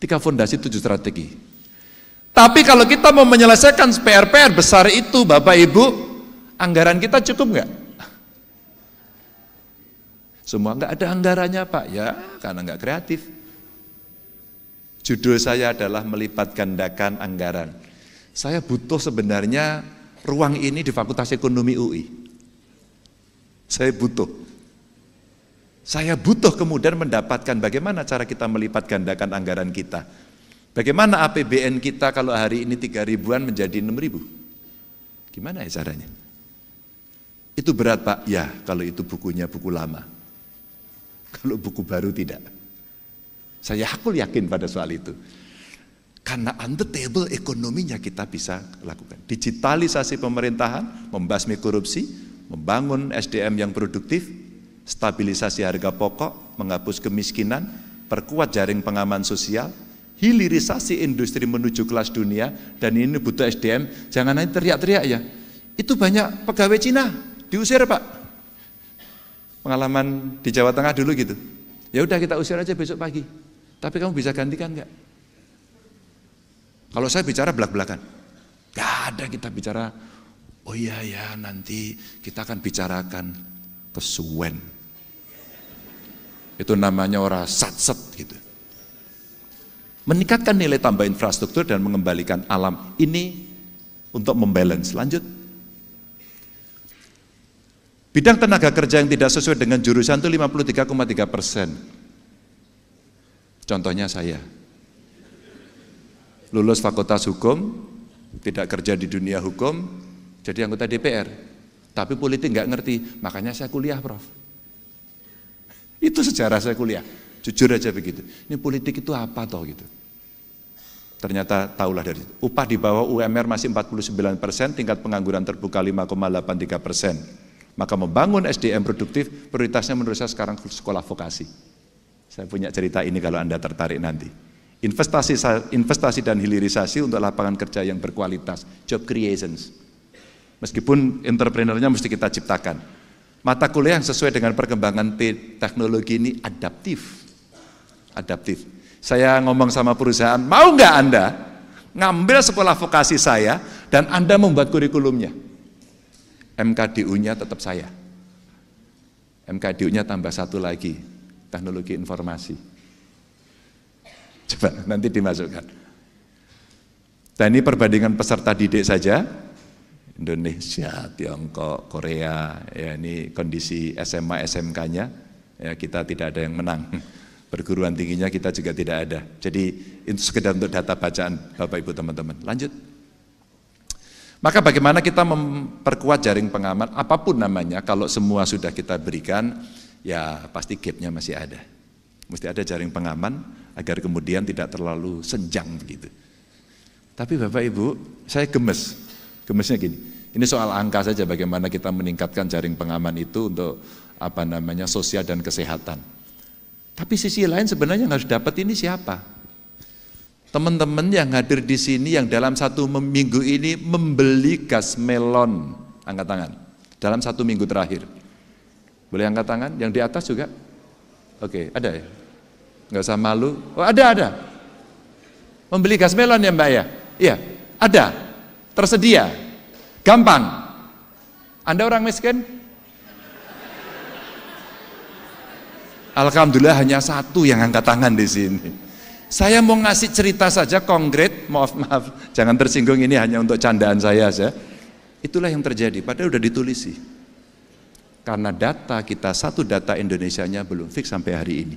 Tiga fondasi, tujuh strategi. Tapi kalau kita mau menyelesaikan PR-PR besar itu, Bapak Ibu, anggaran kita cukup nggak? Semua nggak ada anggarannya Pak, ya karena nggak kreatif. Judul saya adalah melipat gandakan anggaran. Saya butuh sebenarnya ruang ini di Fakultas Ekonomi UI. Saya butuh. Saya butuh kemudian mendapatkan bagaimana cara kita melipat gandakan anggaran kita. Bagaimana APBN kita kalau hari ini 3 ribuan menjadi 6 ribu? Gimana ya caranya? Itu berat Pak? Ya, kalau itu bukunya buku lama. Kalau buku baru tidak. Saya hakul yakin pada soal itu. Karena on the table ekonominya kita bisa lakukan. Digitalisasi pemerintahan, membasmi korupsi, membangun SDM yang produktif, stabilisasi harga pokok, menghapus kemiskinan, perkuat jaring pengaman sosial, hilirisasi industri menuju kelas dunia, dan ini butuh SDM, jangan nanti teriak-teriak ya. Itu banyak pegawai Cina, diusir Pak. Pengalaman di Jawa Tengah dulu gitu. Ya udah kita usir aja besok pagi. Tapi kamu bisa gantikan nggak? Kalau saya bicara belak-belakan. Enggak ada kita bicara, oh iya ya nanti kita akan bicarakan kesuwen itu namanya orang satset gitu. Meningkatkan nilai tambah infrastruktur dan mengembalikan alam ini untuk membalance. Lanjut. Bidang tenaga kerja yang tidak sesuai dengan jurusan itu 53,3 persen. Contohnya saya. Lulus fakultas hukum, tidak kerja di dunia hukum, jadi anggota DPR. Tapi politik nggak ngerti, makanya saya kuliah, Prof. Itu sejarah saya kuliah. Jujur aja begitu. Ini politik itu apa toh gitu. Ternyata tahulah dari itu. Upah di bawah UMR masih 49 persen, tingkat pengangguran terbuka 5,83 persen. Maka membangun SDM produktif, prioritasnya menurut saya sekarang sekolah vokasi. Saya punya cerita ini kalau Anda tertarik nanti. Investasi, investasi dan hilirisasi untuk lapangan kerja yang berkualitas, job creations. Meskipun entrepreneurnya mesti kita ciptakan, Mata kuliah yang sesuai dengan perkembangan teknologi ini adaptif. Adaptif. Saya ngomong sama perusahaan, mau nggak Anda ngambil sekolah vokasi saya dan Anda membuat kurikulumnya? MKDU-nya tetap saya. MKDU-nya tambah satu lagi, teknologi informasi. Coba nanti dimasukkan. Dan ini perbandingan peserta didik saja, Indonesia, Tiongkok, Korea. Ya ini kondisi SMA SMK-nya ya kita tidak ada yang menang. Perguruan tingginya kita juga tidak ada. Jadi itu sekedar untuk data bacaan Bapak Ibu teman-teman. Lanjut. Maka bagaimana kita memperkuat jaring pengaman apapun namanya kalau semua sudah kita berikan ya pasti gapnya masih ada. Mesti ada jaring pengaman agar kemudian tidak terlalu senjang begitu. Tapi Bapak Ibu, saya gemes Gemesnya gini, ini soal angka saja bagaimana kita meningkatkan jaring pengaman itu untuk apa namanya sosial dan kesehatan. Tapi sisi lain sebenarnya yang harus dapat ini siapa? Teman-teman yang hadir di sini yang dalam satu minggu ini membeli gas melon, angkat tangan. Dalam satu minggu terakhir. Boleh angkat tangan? Yang di atas juga? Oke, ada ya? Nggak usah malu. Oh, ada, ada. Membeli gas melon ya mbak ya? Iya, ada tersedia, gampang. Anda orang miskin? Alhamdulillah hanya satu yang angkat tangan di sini. Saya mau ngasih cerita saja konkret, maaf maaf, jangan tersinggung ini hanya untuk candaan saya saja. Itulah yang terjadi, padahal sudah ditulis sih. Karena data kita, satu data Indonesia-nya belum fix sampai hari ini.